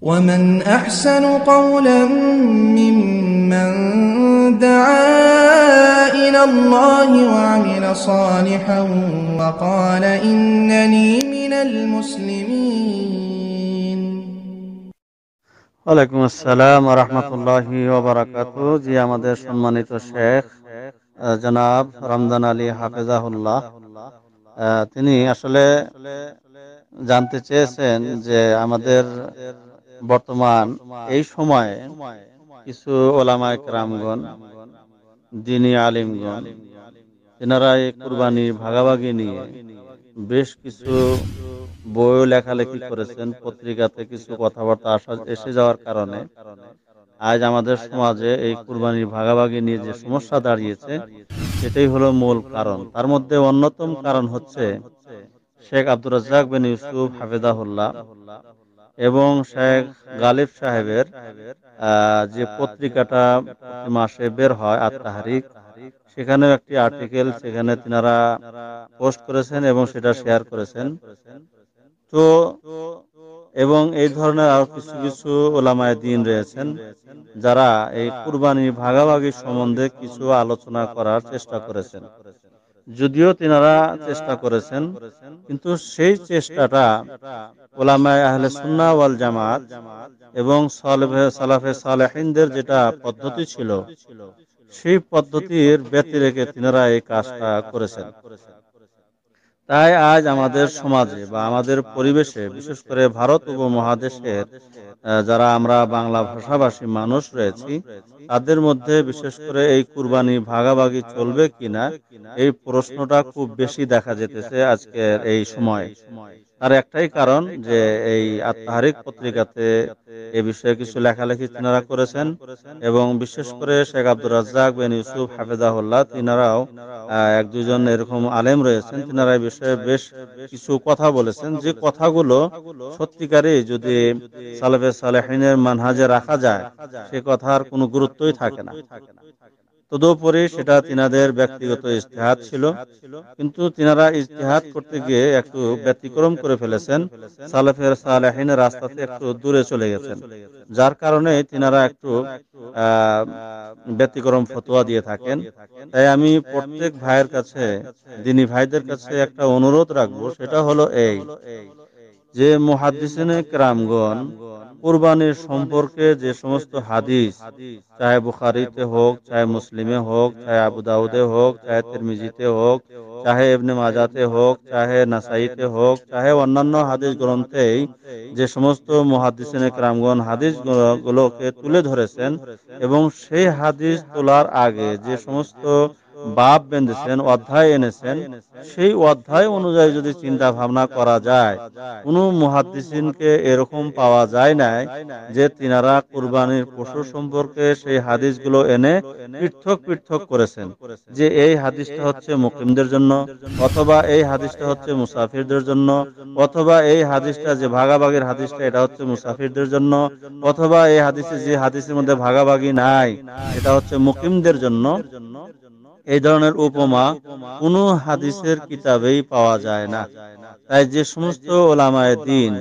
ومن أحسن قولا ممن دعا إلى الله وعمل صالحا وقال إنني من المسلمين ওয়ালাইকুম আসসালাম রহমতুল্লাহি ওবরাকাতু জি আমাদের সম্মানিত শেখ জনাব রমজান আলী হাফেজাহুল্লাহ তিনি আসলে জানতে চেয়েছেন যে আমাদের বর্তমান এই সময়ে কিছু ওলামা একরামগণ দিনী আলিমগণ এনারা এই কুরবানি ভাগাভাগি নিয়ে বেশ কিছু বইও লেখালেখি করেছেন পত্রিকাতে কিছু কথাবার্তা আসা এসে যাওয়ার কারণে আজ আমাদের সমাজে এই কুরবানির ভাগাভাগি নিয়ে যে সমস্যা দাঁড়িয়েছে সেটাই হলো মূল কারণ তার মধ্যে অন্যতম কারণ হচ্ছে শেখ আব্দুর রাজ্জাক বিন ইউসুফ হাফেদাহুল্লাহ এবং শেখ গালিব সাহেবের যে পত্রিকাটা মাসে বের হয় আর সেখানে সেখানেও একটি আর্টিকেল সেখানে তিনারা পোস্ট করেছেন এবং সেটা শেয়ার করেছেন তো এবং এই ধরনের আরো কিছু কিছু ওলামায় দিন রয়েছেন যারা এই কুরবানি ভাগাভাগি সম্বন্ধে কিছু আলোচনা করার চেষ্টা করেছেন যদিও তিনারা চেষ্টা করেছেন কিন্তু সেই চেষ্টাটা ওলামায় আহলে সুন্না ওয়াল জামাত এবং সালাফে সালেহিনদের যেটা পদ্ধতি ছিল সেই পদ্ধতির ব্যতি রেখে তিনারা এই কাজটা করেছেন তাই আজ আমাদের সমাজে বা আমাদের পরিবেশে বিশেষ করে ভারত উপমহাদেশের যারা আমরা বাংলা ভাষাভাষী মানুষ রয়েছি তাদের মধ্যে বিশেষ করে এই কুরবানি ভাগাভাগি চলবে কিনা এই প্রশ্নটা খুব বেশি দেখা যেতেছে আজকের এই সময় তার একটাই কারণ যে এই আত্মহারিক পত্রিকাতে এ বিষয়ে কিছু লেখালেখি তিনারা করেছেন এবং বিশেষ করে শেখ আব্দুর রাজ্জাক বেন ইউসুফ হাফেজাহুল্লাহ তিনারাও এক দুজন এরকম আলেম রয়েছেন তিনারা এই বিষয়ে বেশ কিছু কথা বলেছেন যে কথাগুলো সত্যিকারে যদি সালেফে সালেহিনের মানহাজে রাখা যায় সে কথার কোনো গুরুত্ব গুরুত্বই থাকে না তদুপরি সেটা তিনাদের ব্যক্তিগত ইস্তেহাত ছিল কিন্তু তিনারা ইস্তেহাত করতে গিয়ে একটু ব্যতিক্রম করে ফেলেছেন সালেফের সালেহিনের রাস্তাতে একটু দূরে চলে গেছেন যার কারণে তিনারা একটু ব্যতিক্রম ফতোয়া দিয়ে থাকেন তাই আমি প্রত্যেক ভাইয়ের কাছে দিনী ভাইদের কাছে একটা অনুরোধ রাখবো সেটা হলো এই যে মুহাদ্দিসিনে ক্রামগণ কোরবানির সম্পর্কে যে সমস্ত হাদিস চাহে বুখারিতে হোক চাহে মুসলিমে হোক চাহে আবুদাউদে হোক চাহে তিরমিজিতে হোক চাহে এমনি মাজাতে হোক চাহে নাসাইতে হোক চাহে অন্যান্য হাদিস গ্রন্থেই যে সমস্ত মহাদিসিন ক্রামগণ হাদিস গুলোকে তুলে ধরেছেন এবং সেই হাদিস তোলার আগে যে সমস্ত বাপ বেঁধেছেন অধ্যায় এনেছেন সেই অধ্যায় অনুযায়ী যদি চিন্তা ভাবনা করা যায় কোন মুহাদ্দিসিনকে এরকম পাওয়া যায় নাই যে তিনারা কুরবানির পশু সম্পর্কে সেই হাদিসগুলো এনে পৃথক পৃথক করেছেন যে এই হাদিসটা হচ্ছে মুকিমদের জন্য অথবা এই হাদিসটা হচ্ছে মুসাফিরদের জন্য অথবা এই হাদিসটা যে ভাগাভাগির হাদিসটা এটা হচ্ছে মুসাফিরদের জন্য অথবা এই হাদিসে যে হাদিসের মধ্যে ভাগাভাগি নাই এটা হচ্ছে মুকিমদের জন্য এই ধরনের উপমা কোনো হাদিসের কিতাবেই পাওয়া যায় না তাই যে সমস্ত ওলামায় দিন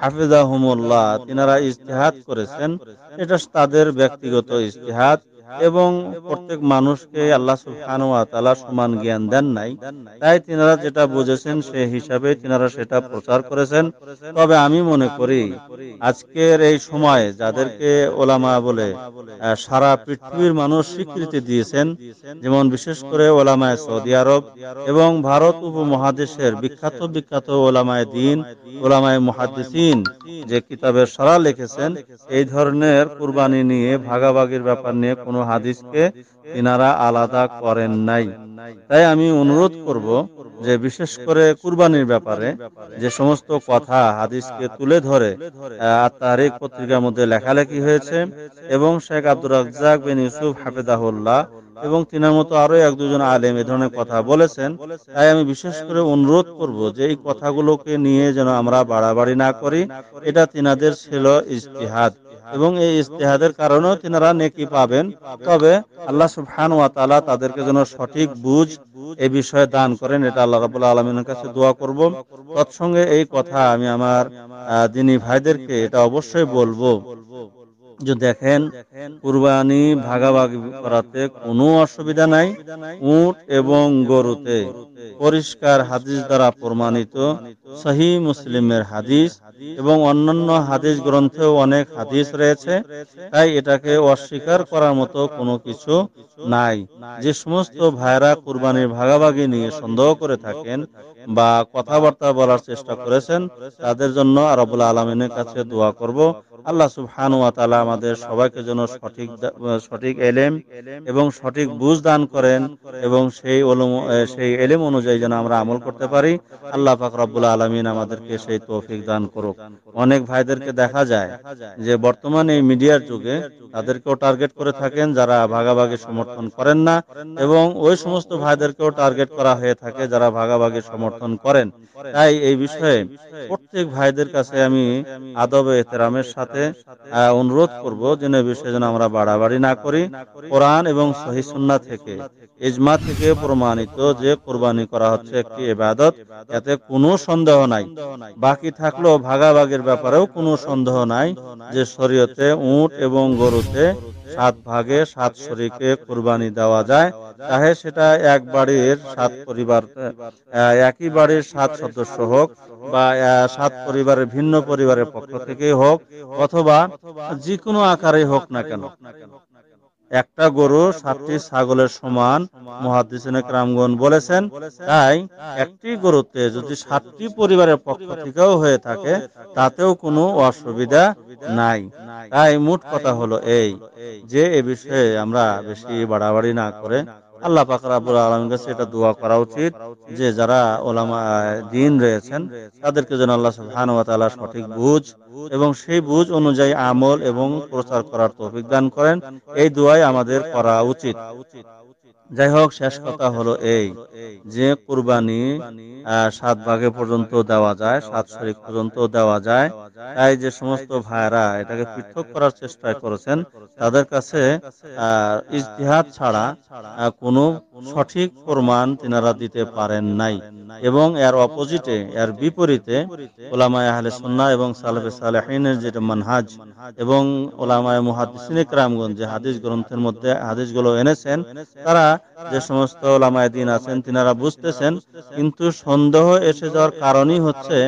হাফিজাহমুল্লাহ তিনারা ইস্তেহাত করেছেন এটা তাদের ব্যক্তিগত ইস্তেহাত হ্যাঁ। এবং প্রত্যেক মানুষকে আল্লাহ সুলতানা সমান জ্ঞান দেন নাই তাই তিনারা যেটা বুঝেছেন সে হিসাবে তিনারা সেটা প্রচার করেছেন তবে আমি মনে করি আজকের এই সময়ে যাদেরকে ওলামা বলে সারা পৃথিবীর মানুষ স্বীকৃতি দিয়েছেন যেমন বিশেষ করে ওলামায় সৌদি আরব এবং ভারত উপমহাদেশের বিখ্যাত বিখ্যাত ওলামায় দিন ওলামায় মহাদিসিন যে কিতাবের সারা লিখেছেন এই ধরনের কুরবানি নিয়ে ভাগাভাগির ব্যাপার নিয়ে কোনো হাদিসকে তিনারা আলাদা করেন নাই তাই আমি অনুরোধ করব যে বিশেষ করে কুরবানির ব্যাপারে যে সমস্ত কথা হাদিসকে তুলে ধরে তারিখ পত্রিকার মধ্যে লেখালেখি হয়েছে এবং শেখ আব্দুর রাজ্জাক বিন ইউসুফ হাফেদাহুল্লাহ এবং তিনার মতো আরো এক দুজন আলেম এ ধরনের কথা বলেছেন তাই আমি বিশেষ করে অনুরোধ করব যে এই কথাগুলোকে নিয়ে যেন আমরা বাড়াবাড়ি না করি এটা তিনাদের ছিল ইজতিহাদ এবং এই ইস্তেহাদের কারণেও তিনারা নেকি পাবেন তবে আল্লাহ সুবহান ওয়া তাআলা তাদেরকে যেন সঠিক বুঝ এই বিষয়ে দান করেন এটা আল্লাহ রাব্বুল আলামিনের কাছে দোয়া করব তৎসঙ্গে এই কথা আমি আমার দিনী ভাইদেরকে এটা অবশ্যই বলবো যে দেখেন কুরবানি ভাগাভাগি করাতে কোনো অসুবিধা নাই উট এবং গরুতে পরিষ্কার হাদিস দ্বারা প্রমাণিত সহি মুসলিমের হাদিস এবং অন্যান্য হাদিস গ্রন্থেও অনেক হাদিস রয়েছে তাই এটাকে অস্বীকার করার মতো কোনো কিছু নাই যে সমস্ত ভাইরা কুরবানির ভাগাভাগি নিয়ে সন্দেহ করে থাকেন বা কথাবার্তা বলার চেষ্টা করেছেন তাদের জন্য আরবুল আলমিনের কাছে দোয়া করব আল্লাহ সুবহান ওয়া তালা আমাদের সবাইকে যেন সঠিক সঠিক এলেম এবং সঠিক বুঝ দান করেন এবং সেই ওলম সেই এলেম অনুযায়ী যেন আমরা আমল করতে পারি আল্লাহ পাক রব্বুল আলমিন আমাদেরকে সেই তৌফিক দান করুক অনেক ভাইদেরকে দেখা যায় যে বর্তমানে এই মিডিয়ার যুগে তাদেরকেও টার্গেট করে থাকেন যারা ভাগাভাগি সমর্থন করেন না এবং ওই সমস্ত ভাইদেরকেও টার্গেট করা হয়ে থাকে যারা ভাগাভাগি সমর্থন করেন তাই এই বিষয়ে প্রত্যেক ভাইদের কাছে আমি আদব এহতেরামের সাথে সাথে অনুরোধ করবো যেন বিষয়ে যেন আমরা বাড়াবাড়ি না করি কোরআন এবং সহিসুন্না থেকে ইজমা থেকে প্রমাণিত যে কোরবানি করা হচ্ছে একটি ইবাদত এতে কোনো সন্দেহ নাই বাকি থাকলেও ভাগাভাগির ব্যাপারেও কোনো সন্দেহ নাই যে শরীয়তে উট এবং গরুতে সাত ভাগে সাত শরীকে কুরবানি দেওয়া যায় তাহে সেটা এক বাড়ির সাত পরিবার একই বাড়ির সাত সদস্য হোক বা সাত পরিবারের ভিন্ন পরিবারের পক্ষ থেকেই হোক অথবা যে কোনো আকারে হোক না কেন একটা গরু সাতটি ছাগলের সমান মহাদিসিনে বলেছেন তাই একটি গরুতে যদি সাতটি পরিবারের পক্ষ থেকেও হয়ে থাকে তাতেও কোনো অসুবিধা নাই তাই মোট কথা হলো এই যে এ বিষয়ে আমরা বেশি বাড়াবাড়ি না করে আল্লাহ পাকুর আলমের কাছে এটা দোয়া করা উচিত যে যারা ওলামা দিন রয়েছেন তাদেরকে যেন আল্লাহ সুহান সঠিক বুঝ এবং সেই বুঝ অনুযায়ী আমল এবং প্রচার করার তৌফিক দান করেন এই দোয়াই আমাদের করা উচিত যাই হোক শেষ কথা হলো এই যে কুরবানি সাত ভাগে পর্যন্ত দেওয়া যায় সাত শরিক পর্যন্ত দেওয়া যায় তাই যে সমস্ত ভাইরা এটাকে পৃথক করার চেষ্টা করেছেন তাদের কাছে ইজতিহাদ ছাড়া কোনো সঠিক প্রমাণ তিনারা দিতে পারেন নাই এবং এর অপোজিটে এর বিপরীতে ওলামায় আহলে সন্না এবং সালেফে সালেহিনের যেটা মানহাজ এবং ওলামায় মুহাদিসিনে ক্রামগঞ্জ যে হাদিস গ্রন্থের মধ্যে হাদিসগুলো এনেছেন তারা যে সমস্ত ওলামায় দিন আছেন তিনারা বুঝতেছেন কিন্তু সন্দেহ এসে যাওয়ার কারণই হচ্ছে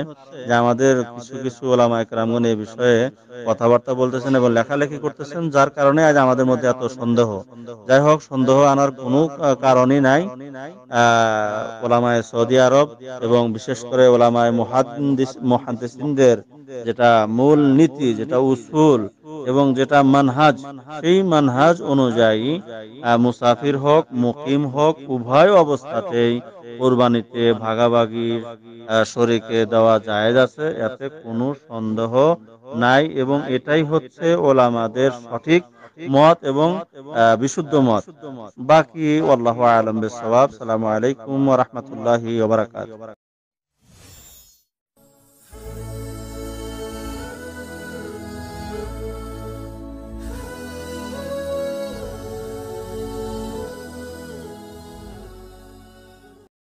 যে আমাদের কিছু কিছু ওলামায় ক্রামগণ এই বিষয়ে কথাবার্তা বলতেছেন এবং লেখালেখি করতেছেন যার কারণে আজ আমাদের মধ্যে এত সন্দেহ যাই হোক সন্দেহ আনার কোনো কারণই নাই ওলামায় সৌদি আরব এবং বিশেষ করে ওলামায় মহাদিস মহাদিসদের যেটা মূল নীতি যেটা উসুল এবং যেটা মানহাজ সেই মানহাজ অনুযায়ী মুসাফির হোক মুকিম হোক উভয় অবস্থাতেই কোরবানিতে ভাগাভাগির শরীকে দেওয়া জায়েজ আছে এতে কোনো সন্দেহ নাই এবং এটাই হচ্ছে ওলামাদের সঠিক মত এবং বিশুদ্ধ মত বাকি আল্লাহ আলম সালামু আলাইকুম রহমতুল্লাহ